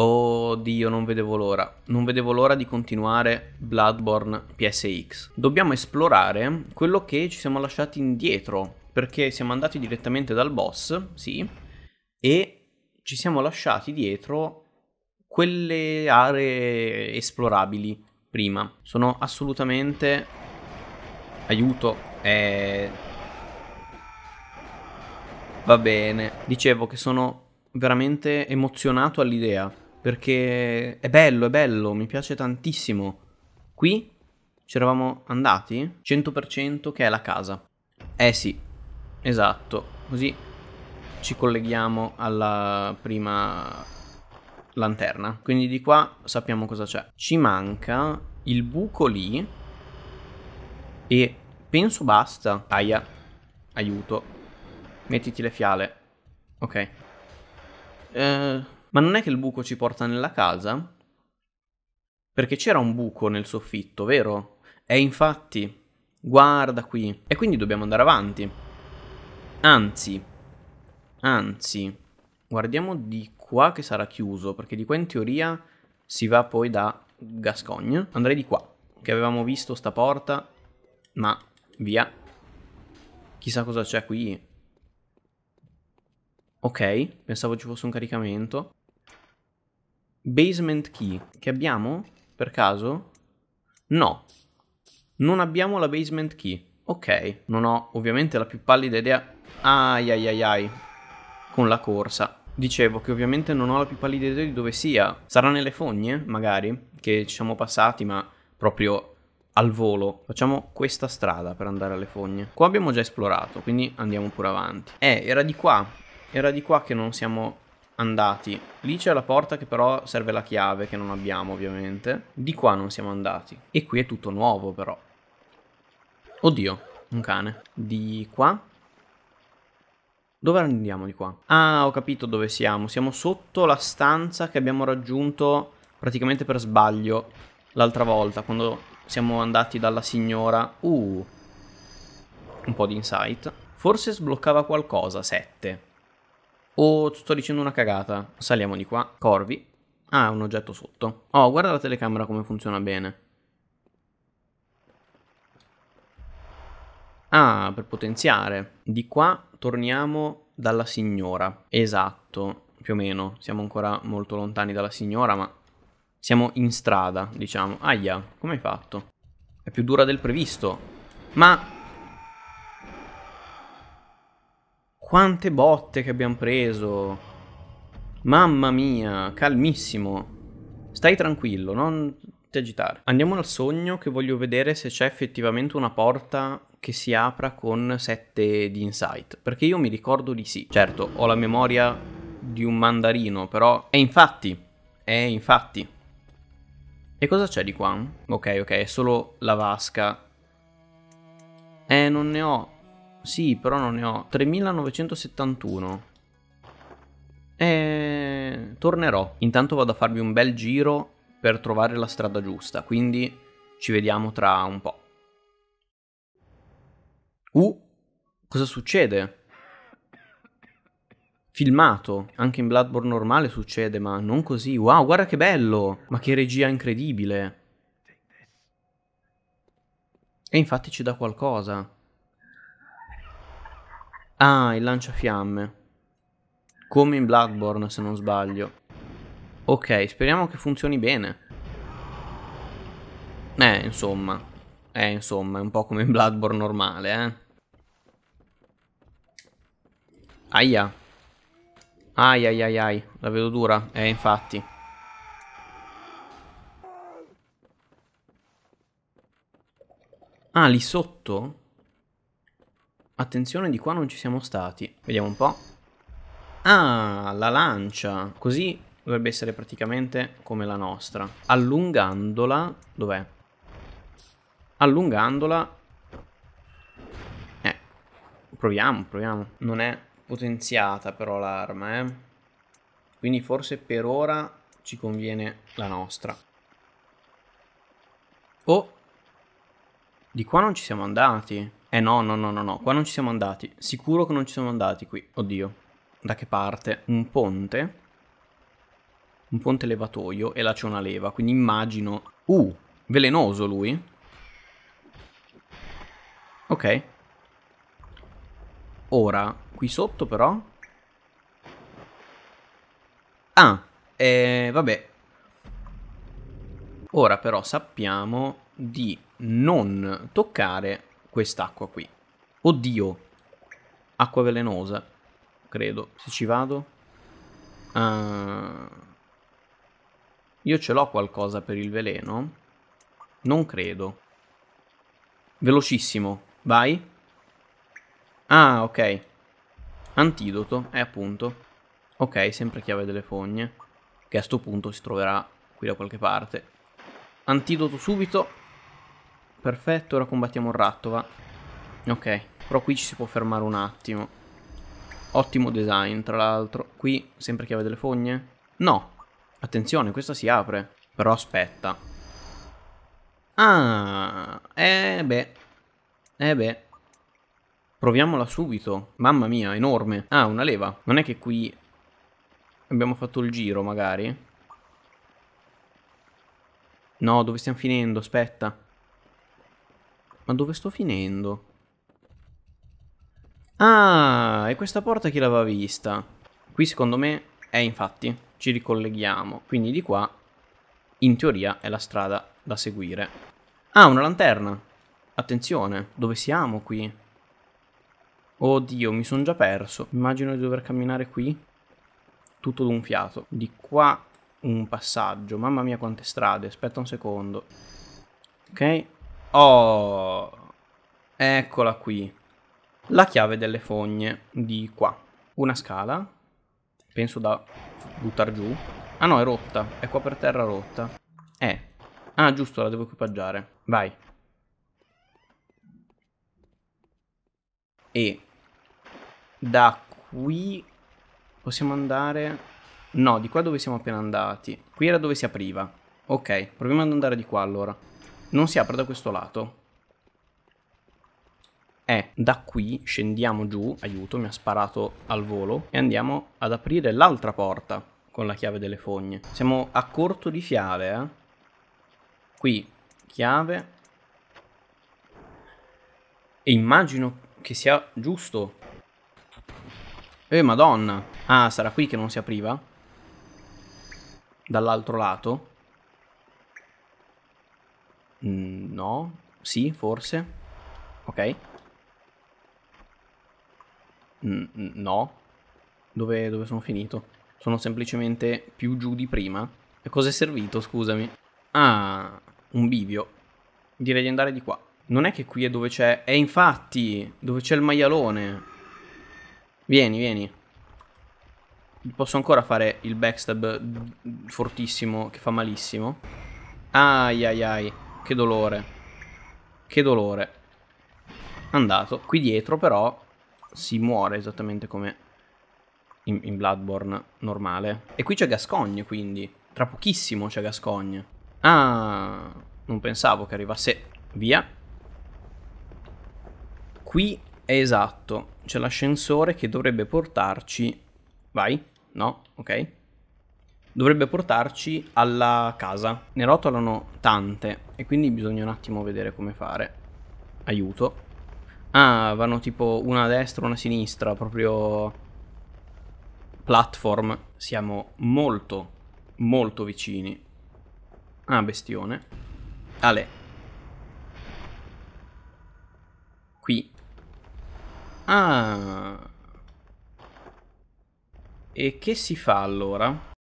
Oddio, non vedevo l'ora. Non vedevo l'ora di continuare Bloodborne PSX. Dobbiamo esplorare quello che ci siamo lasciati indietro, perché siamo andati direttamente dal boss, sì, e ci siamo lasciati dietro quelle aree esplorabili prima. Sono assolutamente... Aiuto, eh... Va bene. Dicevo che sono veramente emozionato all'idea perché è bello, è bello, mi piace tantissimo. Qui ci eravamo andati? 100% che è la casa. Eh sì, esatto. Così ci colleghiamo alla prima lanterna. Quindi di qua sappiamo cosa c'è. Ci manca il buco lì. E penso basta. Aia, aiuto. Mettiti le fiale. Ok. Eh... Ma non è che il buco ci porta nella casa? Perché c'era un buco nel soffitto, vero? E infatti, guarda qui. E quindi dobbiamo andare avanti. Anzi, anzi, guardiamo di qua che sarà chiuso, perché di qua in teoria si va poi da Gascogne. Andrei di qua, che avevamo visto sta porta, ma via. Chissà cosa c'è qui. Ok, pensavo ci fosse un caricamento basement key che abbiamo per caso? No, non abbiamo la basement key. Ok, non ho ovviamente la più pallida idea. Ai ai ai ai, con la corsa. Dicevo che ovviamente non ho la più pallida idea di dove sia. Sarà nelle fogne, magari, che ci siamo passati, ma proprio al volo. Facciamo questa strada per andare alle fogne. Qua abbiamo già esplorato, quindi andiamo pure avanti. Eh, era di qua. Era di qua che non siamo andati. Lì c'è la porta che però serve la chiave, che non abbiamo ovviamente. Di qua non siamo andati. E qui è tutto nuovo però. Oddio, un cane. Di qua? Dove andiamo di qua? Ah, ho capito dove siamo. Siamo sotto la stanza che abbiamo raggiunto praticamente per sbaglio l'altra volta, quando siamo andati dalla signora... Uh, un po' di insight. Forse sbloccava qualcosa, 7. O sto dicendo una cagata? Saliamo di qua. Corvi. Ah, un oggetto sotto. Oh, guarda la telecamera come funziona bene. Ah, per potenziare. Di qua torniamo dalla signora. Esatto, più o meno. Siamo ancora molto lontani dalla signora, ma siamo in strada, diciamo. Aia, come hai fatto? È più dura del previsto. Ma Quante botte che abbiamo preso. Mamma mia, calmissimo. Stai tranquillo, non ti agitare. Andiamo al sogno che voglio vedere se c'è effettivamente una porta che si apra con 7 di insight. Perché io mi ricordo di sì. Certo, ho la memoria di un mandarino, però... E infatti, è infatti. E cosa c'è di qua? Ok, ok, è solo la vasca. Eh, non ne ho sì, però non ne ho. 3971. E... Eh, tornerò. Intanto vado a farvi un bel giro per trovare la strada giusta, quindi ci vediamo tra un po'. Uh, cosa succede? Filmato, anche in Bloodborne normale succede, ma non così. Wow, guarda che bello! Ma che regia incredibile! E infatti ci dà qualcosa. Ah, il lanciafiamme. Come in Bloodborne, se non sbaglio. Ok, speriamo che funzioni bene. Eh, insomma. Eh, insomma, è un po' come in Bloodborne normale, eh. Aia. Ai ai ai ai, la vedo dura. Eh, infatti. Ah, lì sotto? Attenzione, di qua non ci siamo stati. Vediamo un po'. Ah, la lancia. Così dovrebbe essere praticamente come la nostra. Allungandola... Dov'è? Allungandola... Eh. Proviamo, proviamo. Non è potenziata però l'arma, eh. Quindi forse per ora ci conviene la nostra. Oh! Di qua non ci siamo andati. Eh no, no, no, no, no, qua non ci siamo andati. Sicuro che non ci siamo andati qui. Oddio. Da che parte? Un ponte? Un ponte levatoio e là c'è una leva, quindi immagino... Uh, velenoso lui? Ok. Ora, qui sotto però... Ah, eh, vabbè. Ora però sappiamo di non toccare quest'acqua qui. Oddio. Acqua velenosa. Credo. Se ci vado. Uh... Io ce l'ho qualcosa per il veleno? Non credo. Velocissimo. Vai. Ah, ok. Antidoto. è eh, appunto. Ok, sempre chiave delle fogne. Che a sto punto si troverà qui da qualche parte. Antidoto subito. Perfetto, ora combattiamo un ratto, va. Ok, però qui ci si può fermare un attimo. Ottimo design, tra l'altro. Qui, sempre chiave delle fogne? No. Attenzione, questa si apre. Però aspetta. Ah, eh beh. Eh beh. Proviamola subito. Mamma mia, enorme. Ah, una leva. Non è che qui abbiamo fatto il giro, magari? No, dove stiamo finendo? Aspetta. Ma dove sto finendo? Ah, e questa porta chi l'aveva vista? Qui secondo me è infatti, ci ricolleghiamo. Quindi di qua, in teoria, è la strada da seguire. Ah, una lanterna. Attenzione, dove siamo qui? Oddio, mi sono già perso. Immagino di dover camminare qui tutto d'un fiato. Di qua un passaggio. Mamma mia quante strade. Aspetta un secondo. Ok, Oh, eccola qui. La chiave delle fogne di qua. Una scala, penso da buttare giù. Ah no, è rotta, è qua per terra rotta. Eh. Ah, giusto, la devo equipaggiare. Vai. E da qui possiamo andare... No, di qua dove siamo appena andati. Qui era dove si apriva. Ok, proviamo ad andare di qua allora non si apre da questo lato. E da qui scendiamo giù, aiuto, mi ha sparato al volo, e andiamo ad aprire l'altra porta con la chiave delle fogne. Siamo a corto di fiale, eh. Qui, chiave. E immagino che sia giusto. Eh, madonna. Ah, sarà qui che non si apriva? Dall'altro lato? Mm, no? Sì, forse. Ok. Mm, mm, no. Dove, dove sono finito? Sono semplicemente più giù di prima. E cosa è servito, scusami? Ah, un bivio. Direi di andare di qua. Non è che qui è dove c'è... È infatti dove c'è il maialone. Vieni, vieni. Posso ancora fare il backstab fortissimo che fa malissimo. Ai ai ai. Che dolore. Che dolore. Andato. Qui dietro però si muore esattamente come in, in Bloodborne normale. E qui c'è Gascogne quindi. Tra pochissimo c'è Gascogne. Ah, non pensavo che arrivasse. Via. Qui è esatto. C'è l'ascensore che dovrebbe portarci... Vai? No? Ok dovrebbe portarci alla casa. Ne rotolano tante e quindi bisogna un attimo vedere come fare. Aiuto. Ah, vanno tipo una a destra, una a sinistra, proprio platform. Siamo molto, molto vicini. Ah, bestione. Ale. Qui. Ah. E che si fa allora?